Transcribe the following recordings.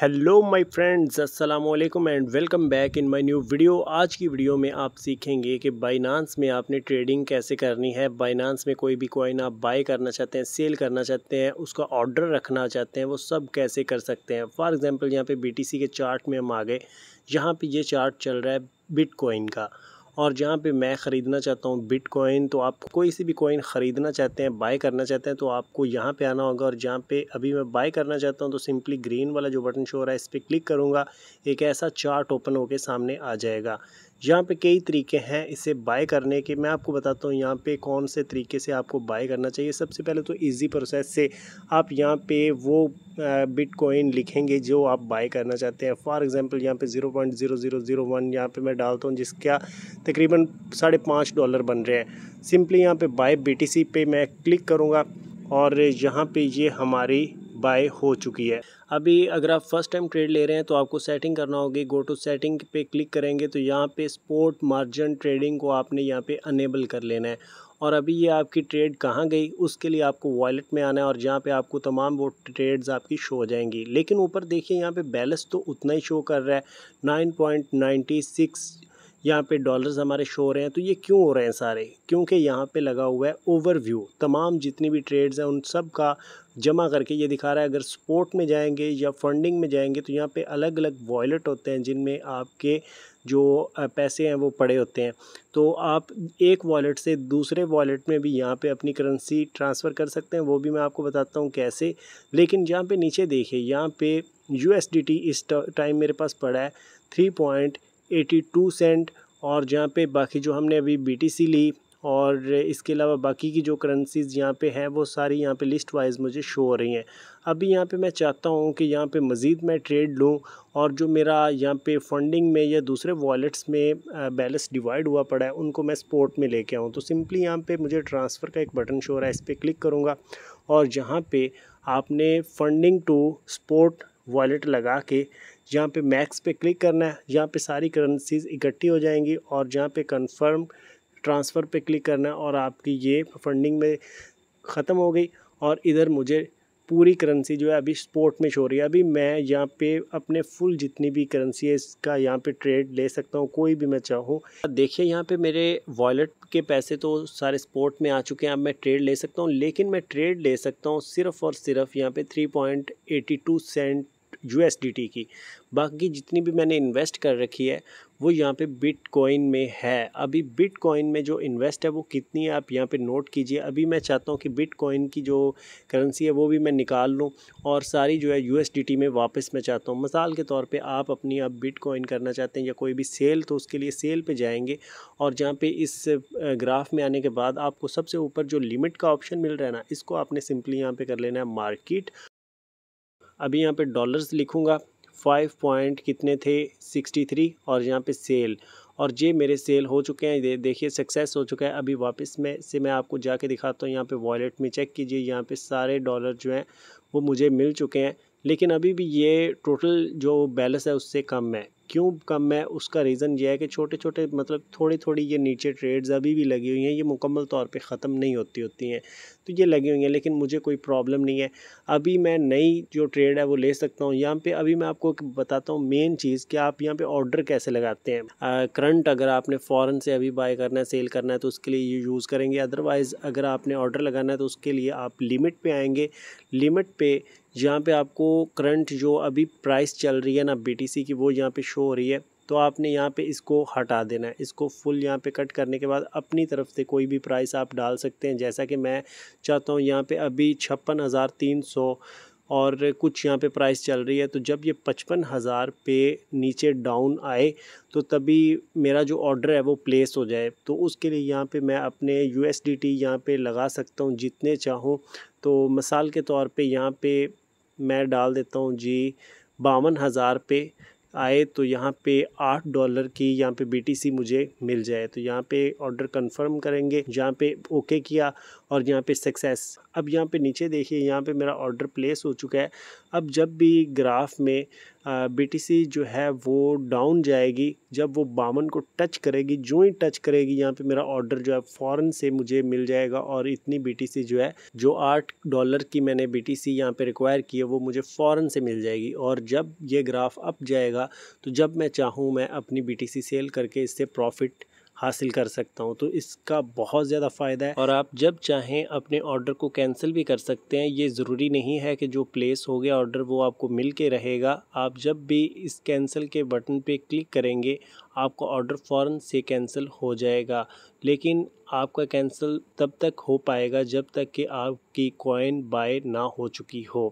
hello my friends अस्सलाम वालेकुम and welcome back in my new video आज की वीडियो में आप सीखेंगे कि बाइनांस में आपने ट्रेडिंग कैसे करनी है बाइनांस में कोई भी कॉइन आप बाय करना चाहते हैं सेल करना चाहते हैं उसका ऑर्डर रखना चाहते हैं वो सब कैसे कर सकते हैं फॉर एग्जांपल यहाँ पे बीटीसी के चार्ट में हम आ गए यहाँ पर ये चार्ट चल रहा है बिट का और जहाँ पे मैं ख़रीदना चाहता हूँ बिटकॉइन तो आप कोई सी भी कॉइन ख़रीदना चाहते हैं बाय करना चाहते हैं तो आपको यहाँ पे आना होगा और जहाँ पे अभी मैं बाय करना चाहता हूँ तो सिंपली ग्रीन वाला जो बटन शो हो रहा है इस पर क्लिक करूँगा एक ऐसा चार्ट ओपन होकर सामने आ जाएगा यहाँ पे कई तरीके हैं इसे बाय करने के मैं आपको बताता हूँ यहाँ पे कौन से तरीके से आपको बाय करना चाहिए सबसे पहले तो इजी प्रोसेस से आप यहाँ पे वो बिटकॉइन लिखेंगे जो आप बाय करना चाहते हैं फॉर एग्जांपल यहाँ पे zero point zero zero zero one यहाँ पर मैं डालता हूँ जिसका तकरीबन साढ़े पाँच डॉलर बन रहे हैं सिंपली यहाँ पर बाय बी पे मैं क्लिक करूँगा और यहाँ पर ये हमारी बाय हो चुकी है अभी अगर आप फर्स्ट टाइम ट्रेड ले रहे हैं तो आपको सेटिंग करना होगी गो टू सेटिंग पे क्लिक करेंगे तो यहाँ पे स्पोर्ट मार्जिन ट्रेडिंग को आपने यहाँ पे अनेबल कर लेना है और अभी ये आपकी ट्रेड कहाँ गई उसके लिए आपको वॉलेट में आना है और जहाँ पे आपको तमाम वो ट्रेड्स आपकी शो हो जाएंगी लेकिन ऊपर देखिए यहाँ पे बैलेंस तो उतना ही शो कर रहा है नाइन पॉइंट नाइन्टी सिक्स यहाँ पे डॉलर्स हमारे शो हो रहे हैं तो ये क्यों हो रहे हैं सारे क्योंकि यहाँ पे लगा हुआ है ओवरव्यू तमाम जितनी भी ट्रेड्स हैं उन सब का जमा करके ये दिखा रहा है अगर स्पोर्ट में जाएंगे या फंडिंग में जाएंगे तो यहाँ पे अलग अलग वॉलेट होते हैं जिनमें आपके जो पैसे हैं वो पड़े होते हैं तो आप एक वॉलेट से दूसरे वॉलेट में भी यहाँ पे अपनी करेंसी ट्रांसफ़र कर सकते हैं वो भी मैं आपको बताता हूँ कैसे लेकिन यहाँ पे नीचे देखिए यहाँ पे यू इस टाइम मेरे पास पड़ा है थ्री पॉइंट 82 सेंट और जहाँ पे बाकी जो हमने अभी बीटीसी ली और इसके अलावा बाकी की जो करेंसीज़ यहाँ पे हैं वो सारी यहाँ पे लिस्ट वाइज मुझे शो हो रही हैं अभी यहाँ पे मैं चाहता हूँ कि यहाँ पे मज़ीद मैं ट्रेड लूँ और जो मेरा यहाँ पे फंडिंग में या दूसरे वॉलेट्स में बैलेंस डिवाइड हुआ पड़ा है उनको मैं स्पोर्ट में लेके आऊँ तो सिंपली यहाँ पर मुझे ट्रांसफ़र का एक बटन शो हो रहा है इस पर क्लिक करूँगा और जहाँ पर आपने फंडिंग टू स्पोर्ट वॉलेट लगा के यहाँ पे मैक्स पे क्लिक करना है यहाँ पे सारी करेंसीज़ इकट्ठी हो जाएंगी और जहाँ पे कंफर्म ट्रांसफ़र पे क्लिक करना है और आपकी ये फंडिंग में ख़त्म हो गई और इधर मुझे पूरी करेंसी जो है अभी स्पोर्ट में शो रही है अभी मैं यहाँ पे अपने फुल जितनी भी करेंसी है इसका यहाँ पे ट्रेड ले सकता हूँ कोई भी मैं चाहूँ देखिए यहाँ पे मेरे वॉलेट के पैसे तो सारे स्पोर्ट में आ चुके हैं अब मैं ट्रेड ले सकता हूँ लेकिन मैं ट्रेड ले सकता हूँ सिर्फ और सिर्फ यहाँ पे 3.82 सेंट यू की बाकी जितनी भी मैंने इन्वेस्ट कर रखी है वो यहाँ पे बिटकॉइन में है अभी बिटकॉइन में जो इन्वेस्ट है वो कितनी है आप यहाँ पे नोट कीजिए अभी मैं चाहता हूँ कि बिटकॉइन की जो करेंसी है वो भी मैं निकाल लूँ और सारी जो है यू में वापस मैं चाहता हूँ मिसाल के तौर पे आप अपनी आप बिटकॉइन करना चाहते हैं या कोई भी सेल तो उसके लिए सेल पे जाएंगे और जहाँ पर इस ग्राफ में आने के बाद आपको सबसे ऊपर जो लिमिट का ऑप्शन मिल रहा है ना इसको आपने सिंपली यहाँ पर कर लेना है मार्केट अभी यहाँ पे डॉलर्स लिखूँगा फाइव पॉइंट कितने थे सिक्सटी थ्री और यहाँ पे सेल और ये मेरे सेल हो चुके हैं देखिए सक्सेस हो चुका है अभी वापस में से मैं आपको जाके दिखाता हूँ यहाँ पे वॉलेट में चेक कीजिए यहाँ पे सारे डॉलर जो हैं वो मुझे मिल चुके हैं लेकिन अभी भी ये टोटल जो बैलेंस है उससे कम है क्यों कम है उसका रीज़न ये है कि छोटे छोटे मतलब थोड़ी थोड़ी ये नीचे ट्रेड्स अभी भी लगी हुई हैं ये मुकम्मल तौर पे ख़त्म नहीं होती होती हैं तो ये लगी हुई हैं लेकिन मुझे कोई प्रॉब्लम नहीं है अभी मैं नई जो ट्रेड है वो ले सकता हूँ यहाँ पे अभी मैं आपको बताता हूँ मेन चीज़ कि आप यहाँ पर ऑर्डर कैसे लगाते हैं करंट अगर आपने फ़ॉरन से अभी बाय करना है सेल करना है तो उसके लिए ये यूज़ करेंगे अदरवाइज़ अगर आपने ऑर्डर लगाना है तो उसके लिए आप लिमिट पर आएँगे लिमिट पर यहाँ पे आपको करंट जो अभी प्राइस चल रही है ना बीटीसी की वो यहाँ पे शो हो रही है तो आपने यहाँ पे इसको हटा देना है इसको फुल यहाँ पे कट करने के बाद अपनी तरफ से कोई भी प्राइस आप डाल सकते हैं जैसा कि मैं चाहता हूँ यहाँ पे अभी छप्पन हज़ार तीन सौ और कुछ यहाँ पे प्राइस चल रही है तो जब ये पचपन हज़ार पे नीचे डाउन आए तो तभी मेरा जो ऑर्डर है वो प्लेस हो जाए तो उसके लिए यहाँ पे मैं अपने यू एस डी टी यहाँ पर लगा सकता हूँ जितने चाहूँ तो मिसाल के तौर पे यहाँ पे मैं डाल देता हूँ जी बावन हज़ार पे आए तो यहाँ पे आठ डॉलर की यहाँ पे बीटीसी मुझे मिल जाए तो यहाँ पे ऑर्डर कंफर्म करेंगे यहाँ पे ओके किया और यहाँ पे सक्सेस अब यहाँ पे नीचे देखिए यहाँ पे मेरा ऑर्डर प्लेस हो चुका है अब जब भी ग्राफ में बीटीसी जो है वो डाउन जाएगी जब वो बावन को टच करेगी जो ही टच करेगी यहाँ पे मेरा ऑर्डर जो है फ़ौरन से मुझे मिल जाएगा और इतनी बीटीसी जो है जो आठ डॉलर की मैंने बीटीसी यहाँ पे रिक्वायर की है वो मुझे फ़ौरन से मिल जाएगी और जब ये ग्राफ अप जाएगा तो जब मैं चाहूँ मैं अपनी बी सेल करके इससे प्रॉफिट हासिल कर सकता हूँ तो इसका बहुत ज़्यादा फ़ायदा है और आप जब चाहें अपने ऑर्डर को कैंसिल भी कर सकते हैं ये ज़रूरी नहीं है कि जो प्लेस हो गया ऑर्डर वो आपको मिल के रहेगा आप जब भी इस कैंसिल के बटन पर क्लिक करेंगे आपका ऑर्डर फ़ौर से कैंसिल हो जाएगा लेकिन आपका कैंसिल तब तक हो पाएगा जब तक कि आपकी कॉइन बाय ना हो चुकी हो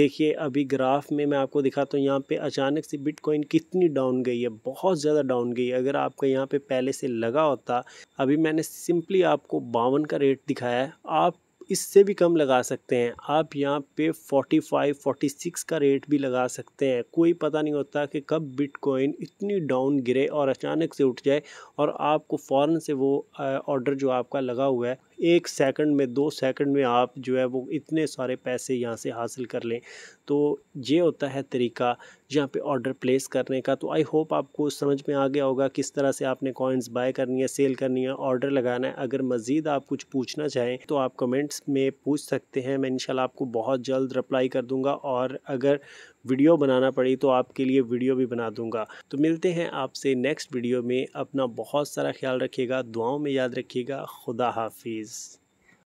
देखिए अभी ग्राफ में मैं आपको दिखाता हूँ यहाँ पे अचानक से बिटकॉइन कितनी डाउन गई है बहुत ज़्यादा डाउन गई है अगर आपका यहाँ पे पहले से लगा होता अभी मैंने सिंपली आपको बावन का रेट दिखाया है आप इससे भी कम लगा सकते हैं आप यहाँ पे 45, 46 का रेट भी लगा सकते हैं कोई पता नहीं होता कि कब बिटकॉइन इतनी डाउन गिरे और अचानक से उठ जाए और आपको फ़ौरन से वो ऑर्डर जो आपका लगा हुआ है एक सेकंड में दो सेकंड में आप जो है वो इतने सारे पैसे यहाँ से हासिल कर लें तो ये होता है तरीका यहाँ पे ऑर्डर प्लेस करने का तो आई होप आपको समझ में आ गया होगा किस तरह से आपने कॉइन्स बाय करनी है सेल करनी है ऑर्डर लगाना है अगर मज़ीद आप कुछ पूछना चाहें तो आप कमेंट्स में पूछ सकते हैं मैं इनशाला आपको बहुत जल्द रिप्लाई कर दूँगा और अगर वीडियो बनाना पड़ी तो आपके लिए वीडियो भी बना दूंगा तो मिलते हैं आपसे नेक्स्ट वीडियो में अपना बहुत सारा ख्याल रखिएगा दुआओं में याद रखिएगा खुदा हाफिज़